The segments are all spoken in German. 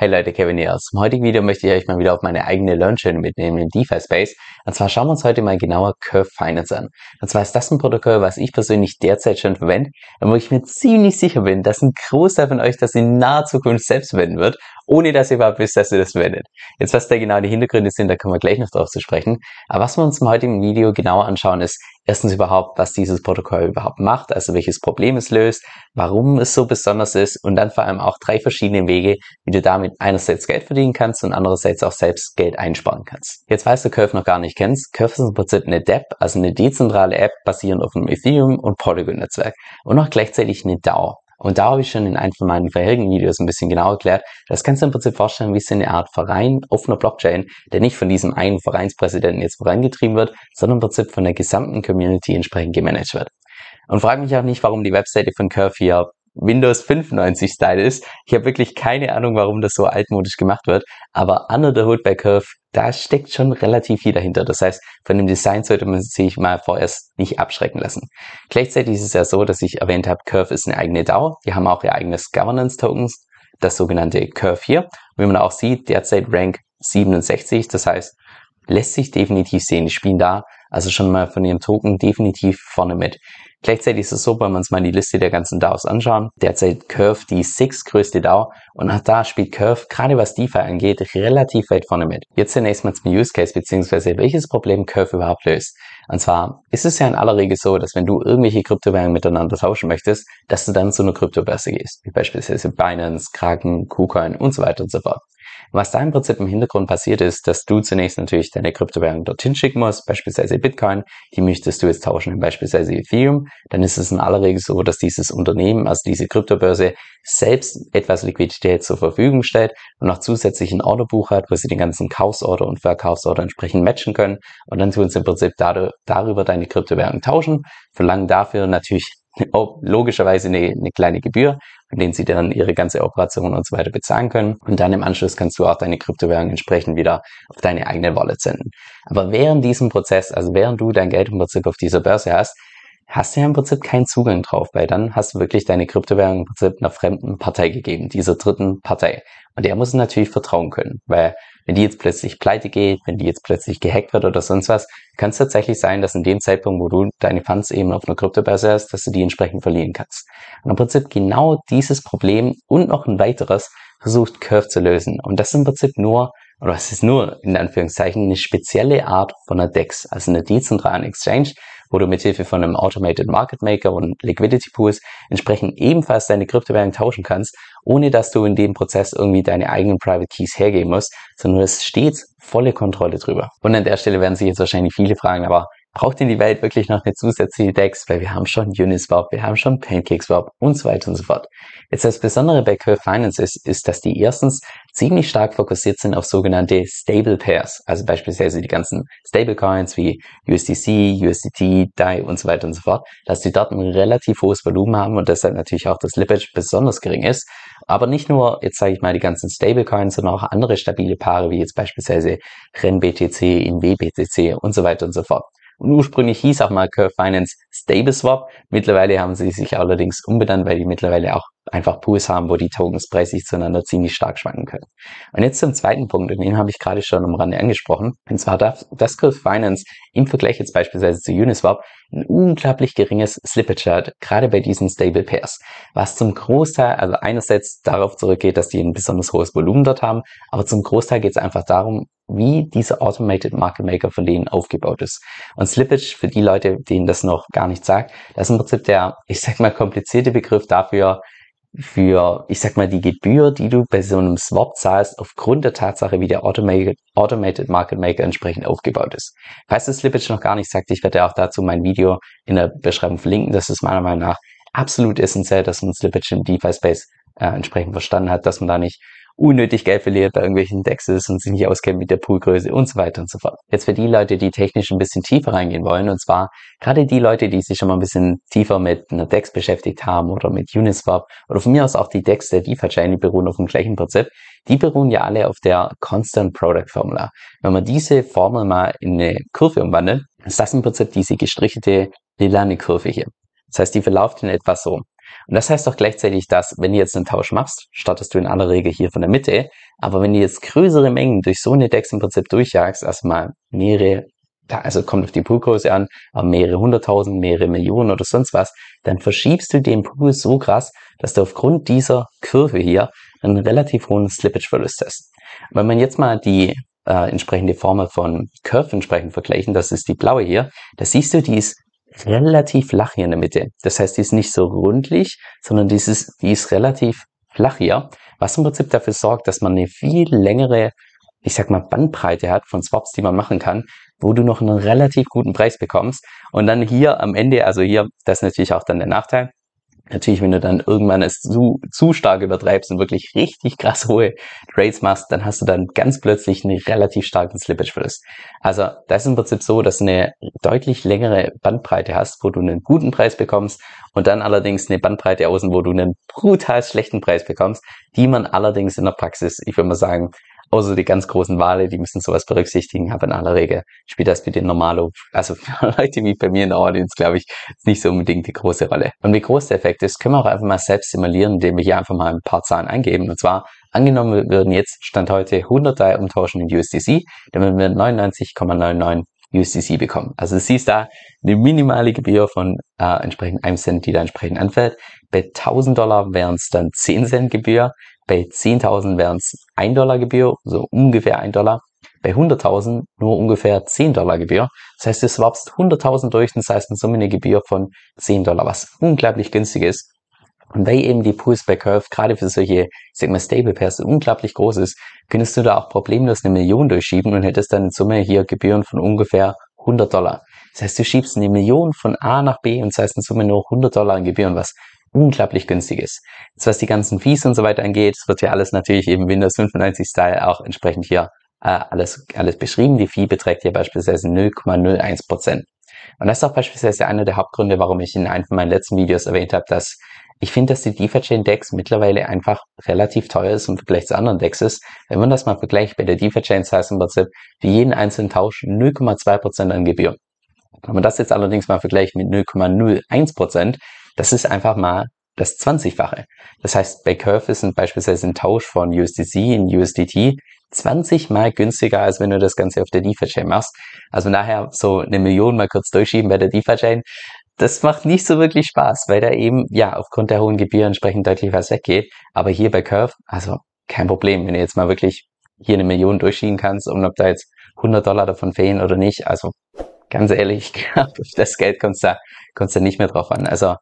Hey Leute, Kevin hier. Zum heutigen Video möchte ich euch mal wieder auf meine eigene Learn-Channel mitnehmen in DeFi Space. Und zwar schauen wir uns heute mal genauer Curve Finance an. Und zwar ist das ein Protokoll, was ich persönlich derzeit schon verwende und wo ich mir ziemlich sicher bin, dass ein Großteil von euch das in naher Zukunft selbst verwenden wird, ohne dass ihr überhaupt wisst, dass ihr das verwendet. Jetzt was da genau die Hintergründe sind, da kommen wir gleich noch drauf zu sprechen. Aber was wir uns im heutigen Video genauer anschauen ist, erstens überhaupt, was dieses Protokoll überhaupt macht, also welches Problem es löst, warum es so besonders ist und dann vor allem auch drei verschiedene Wege, wie du damit einerseits Geld verdienen kannst und andererseits auch selbst Geld einsparen kannst. Jetzt falls du Curve noch gar nicht kennst, Curve ist im Prinzip eine DApp, also eine dezentrale App basierend auf einem Ethereum und Polygon Netzwerk und auch gleichzeitig eine DAO. Und da habe ich schon in einem von meinen vorherigen Videos ein bisschen genau erklärt, das kannst du im Prinzip vorstellen wie so eine Art Verein auf einer Blockchain, der nicht von diesem einen Vereinspräsidenten jetzt vorangetrieben wird, sondern im Prinzip von der gesamten Community entsprechend gemanagt wird. Und frag mich auch nicht, warum die Webseite von Curve hier Windows 95 Style ist. Ich habe wirklich keine Ahnung, warum das so altmodisch gemacht wird, aber Under the Hood bei Curve da steckt schon relativ viel dahinter. Das heißt, von dem Design sollte man sich mal vorerst nicht abschrecken lassen. Gleichzeitig ist es ja so, dass ich erwähnt habe, Curve ist eine eigene DAO. Die haben auch ihr eigenes Governance Tokens, das sogenannte Curve hier. Und wie man auch sieht, derzeit Rank 67. Das heißt, lässt sich definitiv sehen. Die spielen da also schon mal von ihrem Token definitiv vorne mit. Gleichzeitig ist es so, wenn wir uns mal die Liste der ganzen DAOs anschauen, derzeit Curve die sechstgrößte DAO und auch da spielt Curve, gerade was DeFi angeht, relativ weit vorne mit. Jetzt zunächst mal zum Use Case, beziehungsweise welches Problem Curve überhaupt löst. Und zwar ist es ja in aller Regel so, dass wenn du irgendwelche Kryptowährungen miteinander tauschen möchtest, dass du dann zu einer Kryptobörse gehst, wie beispielsweise Binance, Kraken, KuCoin und so weiter und so fort. Was da im Prinzip im Hintergrund passiert ist, dass du zunächst natürlich deine Kryptowährung dorthin schicken musst, beispielsweise Bitcoin, die möchtest du jetzt tauschen in beispielsweise Ethereum, dann ist es in aller Regel so, dass dieses Unternehmen, also diese Kryptobörse, selbst etwas Liquidität zur Verfügung stellt und noch zusätzlich ein Orderbuch hat, wo sie den ganzen Kaufsorder und Verkaufsorder entsprechend matchen können und dann tun sie im Prinzip darüber deine Kryptowährung tauschen, verlangen dafür natürlich logischerweise eine, eine kleine Gebühr, an denen sie dann ihre ganze Operation und so weiter bezahlen können. Und dann im Anschluss kannst du auch deine Kryptowährung entsprechend wieder auf deine eigene Wallet senden. Aber während diesem Prozess, also während du dein Geld im Prinzip auf dieser Börse hast, hast du ja im Prinzip keinen Zugang drauf, weil dann hast du wirklich deine Kryptowährung im Prinzip einer fremden Partei gegeben, dieser dritten Partei. Und der muss natürlich vertrauen können, weil wenn die jetzt plötzlich pleite geht, wenn die jetzt plötzlich gehackt wird oder sonst was, kann es tatsächlich sein, dass in dem Zeitpunkt, wo du deine Funds eben auf einer Kryptobörse hast, dass du die entsprechend verlieren kannst. Und im Prinzip genau dieses Problem und noch ein weiteres versucht Curve zu lösen. Und das ist im Prinzip nur oder es ist nur in Anführungszeichen eine spezielle Art von einer DEX, also einer dezentralen Exchange, wo du mithilfe von einem Automated Market Maker und Liquidity Pools entsprechend ebenfalls deine Kryptowährung tauschen kannst, ohne dass du in dem Prozess irgendwie deine eigenen Private Keys hergeben musst, sondern du hast stets volle Kontrolle drüber. Und an der Stelle werden sich jetzt wahrscheinlich viele fragen, aber braucht denn die Welt wirklich noch eine zusätzliche DEX, weil wir haben schon Uniswap, wir haben schon PancakeSwap und so weiter und so fort. Jetzt das Besondere bei Curve Finance ist, ist, dass die erstens ziemlich stark fokussiert sind auf sogenannte Stable Pairs, also beispielsweise die ganzen Stable Coins wie USDC, USDT, DAI und so weiter und so fort, dass die dort ein relativ hohes Volumen haben und deshalb natürlich auch das Lippage besonders gering ist. Aber nicht nur, jetzt sage ich mal, die ganzen Stable Coins, sondern auch andere stabile Paare wie jetzt beispielsweise RenBTC, InWBTC und so weiter und so fort. Und ursprünglich hieß auch mal Curve Finance Stable Swap. Mittlerweile haben sie sich allerdings umbenannt, weil die mittlerweile auch einfach Pools haben, wo die Tokens preislich zueinander ziemlich stark schwanken können. Und jetzt zum zweiten Punkt, und den habe ich gerade schon am Rande angesprochen. Und zwar darf Duscal Finance im Vergleich jetzt beispielsweise zu Uniswap ein unglaublich geringes Slippage hat, gerade bei diesen Stable Pairs. Was zum Großteil, also einerseits darauf zurückgeht, dass die ein besonders hohes Volumen dort haben, aber zum Großteil geht es einfach darum, wie dieser Automated Market Maker von denen aufgebaut ist. Und Slippage, für die Leute, denen das noch gar nicht sagt, das ist im Prinzip der, ich sag mal, komplizierte Begriff dafür, für, ich sag mal, die Gebühr, die du bei so einem Swap zahlst, aufgrund der Tatsache, wie der Automated, Automated Market Maker entsprechend aufgebaut ist. Falls du Slippage noch gar nicht sagt, ich werde ja auch dazu mein Video in der Beschreibung verlinken. Das ist meiner Meinung nach absolut essentiell, dass man Slippage im DeFi Space äh, entsprechend verstanden hat, dass man da nicht unnötig Geld verliert bei irgendwelchen Dexes und sich nicht auskennt mit der Poolgröße und so weiter und so fort. Jetzt für die Leute, die technisch ein bisschen tiefer reingehen wollen, und zwar gerade die Leute, die sich schon mal ein bisschen tiefer mit einer DEX beschäftigt haben oder mit Uniswap oder von mir aus auch die DEX der DeFi-Chain, die beruhen auf dem gleichen Prinzip, die beruhen ja alle auf der Constant Product Formula. Wenn man diese Formel mal in eine Kurve umwandelt, ist das im Prinzip diese gestrichelte lilane Kurve hier. Das heißt, die verlauft in etwa so. Und das heißt doch gleichzeitig, dass wenn du jetzt einen Tausch machst, startest du in aller Regel hier von der Mitte. Aber wenn du jetzt größere Mengen durch so eine Dex im Prinzip durchjagst, erstmal mehrere, also kommt auf die Poolgröße an, aber mehrere hunderttausend, mehrere Millionen oder sonst was, dann verschiebst du den Pool so krass, dass du aufgrund dieser Kurve hier einen relativ hohen Slippage-Verlust hast. Wenn man jetzt mal die äh, entsprechende Formel von Curve entsprechend vergleichen, das ist die blaue hier, da siehst du, die ist relativ flach hier in der Mitte. Das heißt, die ist nicht so rundlich, sondern die ist, die ist relativ flach hier, was im Prinzip dafür sorgt, dass man eine viel längere, ich sag mal, Bandbreite hat von Swaps, die man machen kann, wo du noch einen relativ guten Preis bekommst. Und dann hier am Ende, also hier, das ist natürlich auch dann der Nachteil, Natürlich, wenn du dann irgendwann es zu, zu stark übertreibst und wirklich richtig krass hohe Trades machst, dann hast du dann ganz plötzlich einen relativ starken Slippage-Verlust. Also das ist im Prinzip so, dass du eine deutlich längere Bandbreite hast, wo du einen guten Preis bekommst und dann allerdings eine Bandbreite außen, wo du einen brutal schlechten Preis bekommst, die man allerdings in der Praxis, ich würde mal sagen, Außer die ganz großen Wale, die müssen sowas berücksichtigen, aber in aller Regel spielt das für den Normalo, also für Leute wie bei mir in der Audience, glaube ich, nicht so unbedingt die große Rolle. Und wie groß der Effekt ist, können wir auch einfach mal selbst simulieren, indem wir hier einfach mal ein paar Zahlen eingeben. Und zwar, angenommen wir würden jetzt Stand heute 100 Teil umtauschen in USDC, dann würden wir 99,99 USDC bekommen. Also du siehst da eine minimale Gebühr von äh, entsprechend einem Cent, die da entsprechend anfällt. Bei 1000 Dollar wären es dann 10 Cent Gebühr, bei 10.000 wären es 1 Dollar Gebühr, so ungefähr 1 Dollar. Bei 100.000 nur ungefähr 10 Dollar Gebühr. Das heißt, du swapst 100.000 durch, das heißt in Summe eine Gebühr von 10 Dollar, was unglaublich günstig ist. Und weil eben die Pools bei Curve gerade für solche, sag mal, Stable Pairs unglaublich groß ist, könntest du da auch problemlos eine Million durchschieben und hättest dann in Summe hier Gebühren von ungefähr 100 Dollar. Das heißt, du schiebst eine Million von A nach B und das heißt in Summe nur 100 Dollar an Gebühren, was unglaublich günstig ist. Jetzt was die ganzen Fees und so weiter angeht, wird ja alles natürlich eben Windows 95 Style auch entsprechend hier äh, alles, alles beschrieben. Die Fee beträgt hier beispielsweise 0,01 Und das ist auch beispielsweise einer der Hauptgründe, warum ich in einem von meinen letzten Videos erwähnt habe, dass ich finde, dass die DeFi-Chain DEX mittlerweile einfach relativ teuer ist im Vergleich zu anderen DEXs. Wenn man das mal vergleicht, bei der DeFi-Chain size im Prinzip für jeden einzelnen Tausch 0,2% an Gebühren. Wenn man das jetzt allerdings mal vergleicht mit 0,01%, das ist einfach mal das 20-fache. Das heißt, bei Curve ist ein, beispielsweise ein Tausch von USDC in USDT 20 mal günstiger, als wenn du das Ganze auf der DeFi-Chain machst. Also nachher so eine Million mal kurz durchschieben bei der DeFi-Chain. Das macht nicht so wirklich Spaß, weil da eben, ja, aufgrund der hohen Gebühren entsprechend deutlich was weggeht. Aber hier bei Curve, also kein Problem, wenn du jetzt mal wirklich hier eine Million durchschieben kannst und ob da jetzt 100 Dollar davon fehlen oder nicht. Also ganz ehrlich, das Geld kommst du, kommst da nicht mehr drauf an. Also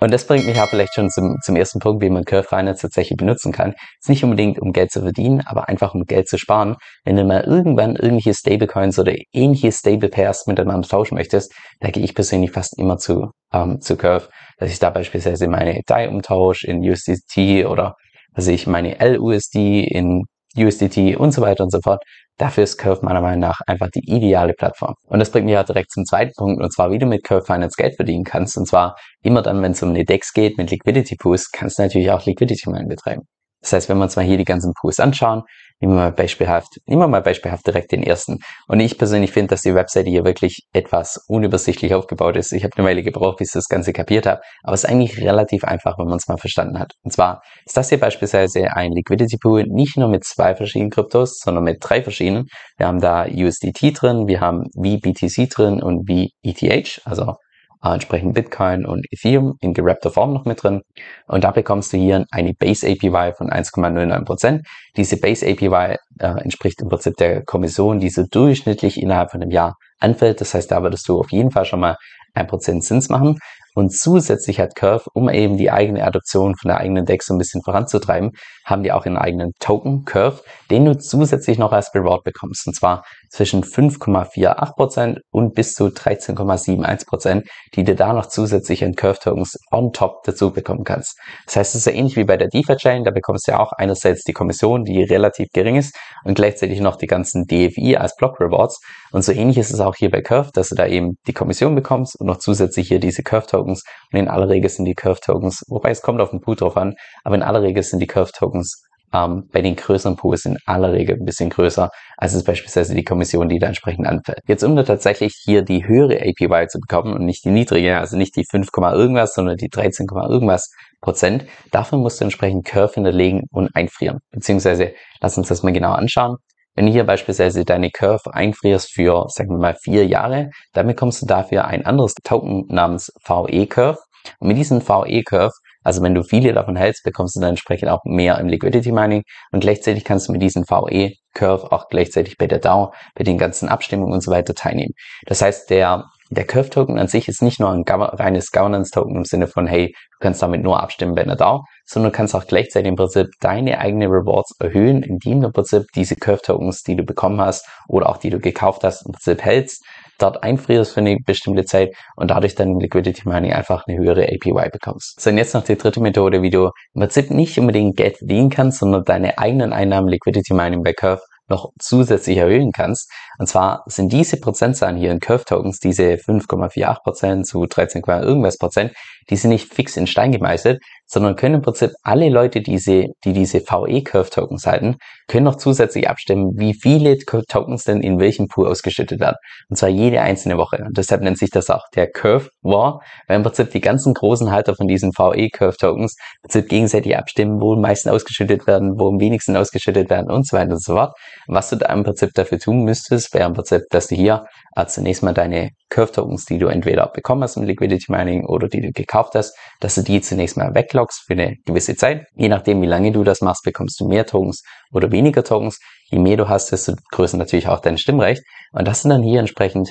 und das bringt mich ja vielleicht schon zum, zum ersten Punkt, wie man Curve Finance tatsächlich benutzen kann. Ist nicht unbedingt, um Geld zu verdienen, aber einfach um Geld zu sparen. Wenn du mal irgendwann irgendwelche Stablecoins oder ähnliche Stable Pairs miteinander tauschen möchtest, da gehe ich persönlich fast immer zu, ähm, zu Curve, dass ich da beispielsweise meine DAI umtausche in USDT oder dass ich meine LUSD in USDT und so weiter und so fort. Dafür ist Curve meiner Meinung nach einfach die ideale Plattform. Und das bringt mich ja direkt zum zweiten Punkt, und zwar wie du mit Curve Finance Geld verdienen kannst. Und zwar immer dann, wenn es um eine DEX geht mit Liquidity Pools, kannst du natürlich auch Liquidity Mining betreiben. Das heißt, wenn wir uns mal hier die ganzen Pools anschauen, nehmen wir mal beispielhaft, nehmen wir mal beispielhaft direkt den ersten. Und ich persönlich finde, dass die Webseite hier wirklich etwas unübersichtlich aufgebaut ist. Ich habe eine Weile gebraucht, bis ich das Ganze kapiert habe, aber es ist eigentlich relativ einfach, wenn man es mal verstanden hat. Und zwar ist das hier beispielsweise ein Liquidity Pool, nicht nur mit zwei verschiedenen Kryptos, sondern mit drei verschiedenen. Wir haben da USDT drin, wir haben VBTC drin und VETH, also äh, entsprechend Bitcoin und Ethereum in gerappter Form noch mit drin. Und da bekommst du hier eine Base APY von 1,09%. Diese Base APY äh, entspricht im Prinzip der Kommission, die so durchschnittlich innerhalb von einem Jahr anfällt. Das heißt, da würdest du auf jeden Fall schon mal ein Prozent Zins machen. Und zusätzlich hat Curve, um eben die eigene Adoption von der eigenen Dex so ein bisschen voranzutreiben, haben die auch ihren eigenen Token Curve, den du zusätzlich noch als Reward bekommst. Und zwar zwischen 5,48% und bis zu 13,71%, die du da noch zusätzlich in Curve Tokens on top dazu bekommen kannst. Das heißt, es ist ja ähnlich wie bei der DeFi Chain, da bekommst du ja auch einerseits die Kommission, die relativ gering ist und gleichzeitig noch die ganzen DFI als Block Rewards. Und so ähnlich ist es auch hier bei Curve, dass du da eben die Kommission bekommst und noch zusätzlich hier diese Curve Tokens. Und in aller Regel sind die Curve Tokens, wobei es kommt auf den Pool drauf an, aber in aller Regel sind die Curve Tokens ähm, bei den größeren Pools in aller Regel ein bisschen größer, als es beispielsweise die Kommission, die da entsprechend anfällt. Jetzt, um da tatsächlich hier die höhere APY zu bekommen und nicht die niedrige, also nicht die 5, irgendwas, sondern die 13, irgendwas Prozent, dafür musst du entsprechend Curve hinterlegen und einfrieren. Beziehungsweise, lass uns das mal genau anschauen. Wenn du hier beispielsweise deine Curve einfrierst für, sagen wir mal, vier Jahre, dann bekommst du dafür ein anderes Token namens VE Curve. Und mit diesem VE Curve also wenn du viele davon hältst, bekommst du dann entsprechend auch mehr im Liquidity Mining und gleichzeitig kannst du mit diesem VE Curve auch gleichzeitig bei der DAO, bei den ganzen Abstimmungen und so weiter teilnehmen. Das heißt, der der Curve-Token an sich ist nicht nur ein reines Governance-Token im Sinne von, hey, du kannst damit nur abstimmen bei einer DAO, sondern du kannst auch gleichzeitig im Prinzip deine eigenen Rewards erhöhen, indem du im Prinzip diese Curve-Tokens, die du bekommen hast oder auch die du gekauft hast, im Prinzip hältst, dort einfrierst für eine bestimmte Zeit und dadurch dann im Liquidity Mining einfach eine höhere APY bekommst. So, und jetzt noch die dritte Methode, wie du im Prinzip nicht unbedingt Geld verdienen kannst, sondern deine eigenen Einnahmen Liquidity Mining bei Curve noch zusätzlich erhöhen kannst. Und zwar sind diese Prozentzahlen hier in Curve Tokens, diese 5,48% zu 13, irgendwas Prozent, die sind nicht fix in Stein gemeißelt, sondern können im Prinzip alle Leute, die diese, die diese VE-Curve-Tokens halten, können noch zusätzlich abstimmen, wie viele Tokens denn in welchem Pool ausgeschüttet werden. Und zwar jede einzelne Woche. Und deshalb nennt sich das auch der Curve War, weil im Prinzip die ganzen großen Halter von diesen VE-Curve-Tokens im Prinzip gegenseitig abstimmen, wo am meisten ausgeschüttet werden, wo am wenigsten ausgeschüttet werden und so weiter und so fort. Was du da im Prinzip dafür tun müsstest, wäre im Prinzip, dass du hier äh, zunächst mal deine Curve-Tokens, die du entweder bekommen hast im Liquidity Mining oder die du gekauft hast, dass du die zunächst mal weglässt Backlogs für eine gewisse Zeit. Je nachdem, wie lange du das machst, bekommst du mehr Tokens oder weniger Tokens. Je mehr du hast, desto größer natürlich auch dein Stimmrecht. Und das sind dann hier entsprechend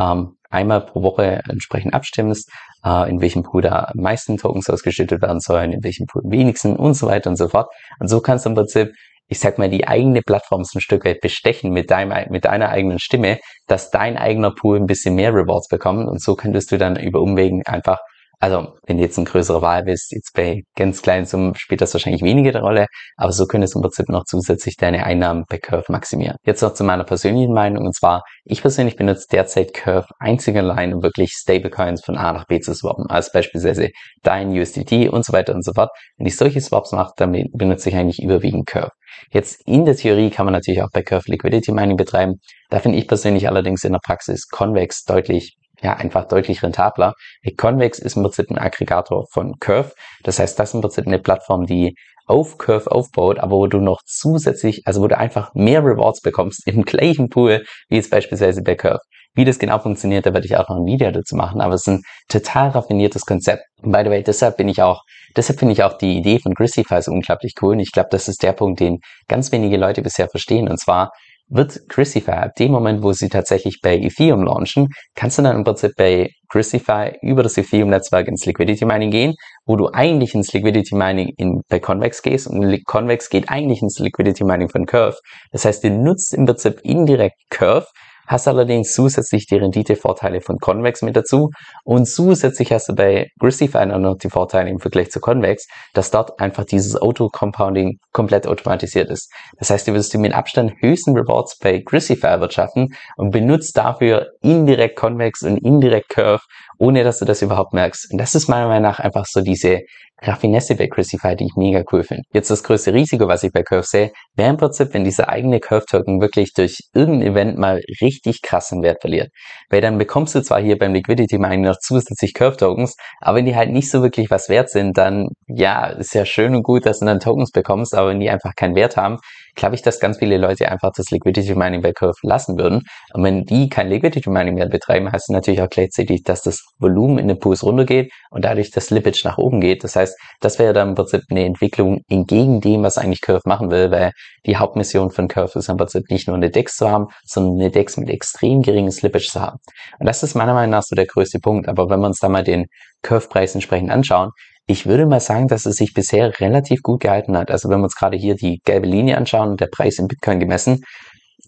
ähm, einmal pro Woche entsprechend abstimmst, äh, in welchem Pool da am meisten Tokens ausgeschüttet werden sollen, in welchem Pool wenigsten und so weiter und so fort. Und so kannst du im Prinzip ich sag mal, die eigene Plattform so ein Stück weit bestechen mit, deinem, mit deiner eigenen Stimme, dass dein eigener Pool ein bisschen mehr Rewards bekommt. Und so könntest du dann über Umwegen einfach also, wenn du jetzt eine größere Wahl willst, jetzt bei ganz kleinen Summen spielt das wahrscheinlich weniger eine Rolle, aber so könntest du im Prinzip noch zusätzlich deine Einnahmen bei Curve maximieren. Jetzt noch zu meiner persönlichen Meinung, und zwar, ich persönlich benutze derzeit Curve einzig und allein, um wirklich Stablecoins von A nach B zu swappen, also beispielsweise Dein, USDT und so weiter und so fort. Wenn ich solche Swaps mache, dann benutze ich eigentlich überwiegend Curve. Jetzt in der Theorie kann man natürlich auch bei Curve Liquidity Mining betreiben. Da finde ich persönlich allerdings in der Praxis Convex deutlich ja, einfach deutlich rentabler. Convex ist im Prinzip ein Aggregator von Curve. Das heißt, das ist im Prinzip eine Plattform, die auf Curve aufbaut, aber wo du noch zusätzlich, also wo du einfach mehr Rewards bekommst im gleichen Pool, wie es beispielsweise bei Curve. Wie das genau funktioniert, da werde ich auch noch ein Video dazu machen, aber es ist ein total raffiniertes Konzept. Und by the way, deshalb bin ich auch, deshalb finde ich auch die Idee von Grissify so unglaublich cool und ich glaube, das ist der Punkt, den ganz wenige Leute bisher verstehen und zwar, wird Chrisify ab dem Moment, wo sie tatsächlich bei Ethereum launchen, kannst du dann im Prinzip bei Chrisify über das Ethereum-Netzwerk ins Liquidity Mining gehen, wo du eigentlich ins Liquidity Mining in, bei Convex gehst und Convex geht eigentlich ins Liquidity Mining von Curve. Das heißt, du nutzt im Prinzip indirekt Curve, hast allerdings zusätzlich die Renditevorteile von Convex mit dazu und zusätzlich hast du bei Gristify noch die Vorteile im Vergleich zu Convex, dass dort einfach dieses Auto-Compounding komplett automatisiert ist. Das heißt, du wirst dir mit Abstand höchsten Rewards bei Gristify erwirtschaften und benutzt dafür indirekt konvex und indirekt curve, ohne dass du das überhaupt merkst. Und das ist meiner Meinung nach einfach so diese Raffinesse bei Crucify, die ich mega cool finde. Jetzt das größte Risiko, was ich bei Curve sehe, wäre im Prinzip, wenn dieser eigene Curve-Token wirklich durch irgendein Event mal richtig krassen Wert verliert. Weil dann bekommst du zwar hier beim Liquidity Mining noch zusätzlich Curve-Tokens, aber wenn die halt nicht so wirklich was wert sind, dann ja, ist ja schön und gut, dass du dann Tokens bekommst, aber wenn die einfach keinen Wert haben, glaube ich, dass ganz viele Leute einfach das Liquidity Mining bei Curve lassen würden. Und wenn die kein Liquidity Mining mehr betreiben, hast du natürlich auch gleichzeitig, dass das Volumen in den Pools runtergeht und dadurch das Slippage nach oben geht. Das heißt, das wäre dann im Prinzip eine Entwicklung entgegen dem, was eigentlich Curve machen will, weil die Hauptmission von Curve ist im Prinzip nicht nur eine DEX zu haben, sondern eine DEX mit extrem geringem Slippage zu haben. Und das ist meiner Meinung nach so der größte Punkt. Aber wenn wir uns da mal den Curve-Preis entsprechend anschauen, ich würde mal sagen, dass es sich bisher relativ gut gehalten hat. Also wenn wir uns gerade hier die gelbe Linie anschauen und der Preis in Bitcoin gemessen,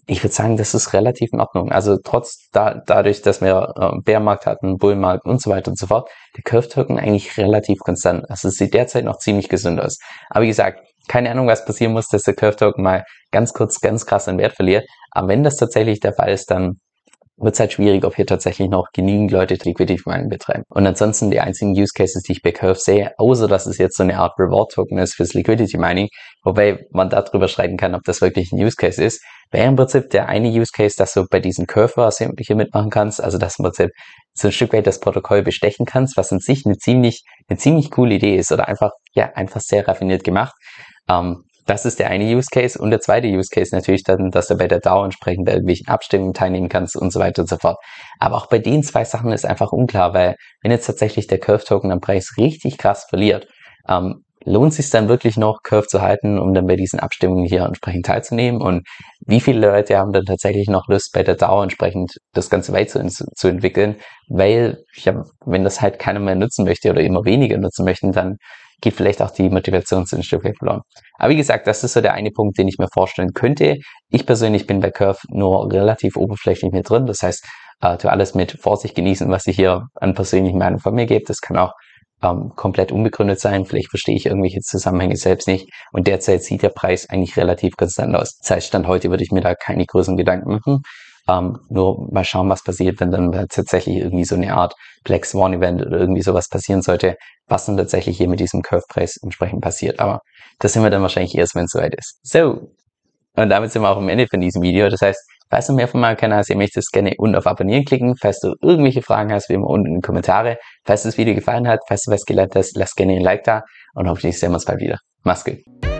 ich würde sagen, das ist relativ in Ordnung. Also trotz da, dadurch, dass wir äh, Bärmarkt hatten, Bullmarkt und so weiter und so fort, der Curve Token eigentlich relativ konstant. Also es sieht derzeit noch ziemlich gesund aus. Aber wie gesagt, keine Ahnung, was passieren muss, dass der Curve Token mal ganz kurz, ganz krass an Wert verliert. Aber wenn das tatsächlich der Fall ist, dann wird es halt schwierig, ob hier tatsächlich noch genügend Leute Liquidity Mining betreiben. Und ansonsten die einzigen Use Cases, die ich bei Curve sehe, außer dass es jetzt so eine Art Reward Token ist fürs Liquidity Mining, wobei man darüber streiten kann, ob das wirklich ein Use Case ist, wäre im Prinzip der eine Use Case, dass du bei diesen Curve was hier mitmachen kannst, also dass im Prinzip so ein Stück weit das Protokoll bestechen kannst, was in sich eine ziemlich, eine ziemlich coole Idee ist oder einfach, ja, einfach sehr raffiniert gemacht. Ähm, das ist der eine Use Case. Und der zweite Use Case natürlich dann, dass du bei der DAO entsprechend bei irgendwelchen Abstimmungen teilnehmen kannst und so weiter und so fort. Aber auch bei den zwei Sachen ist einfach unklar, weil wenn jetzt tatsächlich der Curve Token am Preis richtig krass verliert, ähm, lohnt sich dann wirklich noch, Curve zu halten, um dann bei diesen Abstimmungen hier entsprechend teilzunehmen? Und wie viele Leute haben dann tatsächlich noch Lust, bei der DAO entsprechend das Ganze zu, entwickeln? Weil, ja, wenn das halt keiner mehr nutzen möchte oder immer weniger nutzen möchten, dann geht vielleicht auch die Motivation Motivationsstücke verloren. Aber wie gesagt, das ist so der eine Punkt, den ich mir vorstellen könnte. Ich persönlich bin bei Curve nur relativ oberflächlich mit drin. Das heißt, äh, tu alles mit Vorsicht genießen, was ich hier an persönlichen Meinung von mir gebe. Das kann auch ähm, komplett unbegründet sein. Vielleicht verstehe ich irgendwelche Zusammenhänge selbst nicht. Und derzeit sieht der Preis eigentlich relativ konstant aus. Das heißt, Stand heute würde ich mir da keine größeren Gedanken machen. Ähm, nur mal schauen, was passiert, wenn dann halt tatsächlich irgendwie so eine Art Black Swan Event oder irgendwie sowas passieren sollte, was dann tatsächlich hier mit diesem Curve Price entsprechend passiert. Aber das sind wir dann wahrscheinlich erst, wenn es soweit ist. So. Und damit sind wir auch am Ende von diesem Video. Das heißt, falls du mehr von meinem Kanal sehen möchtest, gerne unten auf Abonnieren klicken. Falls du irgendwelche Fragen hast, wie immer unten in die Kommentare. Falls das Video gefallen hat, falls du was gelernt hast, lass gerne ein Like da und hoffentlich sehen wir uns bald wieder. Mach's gut.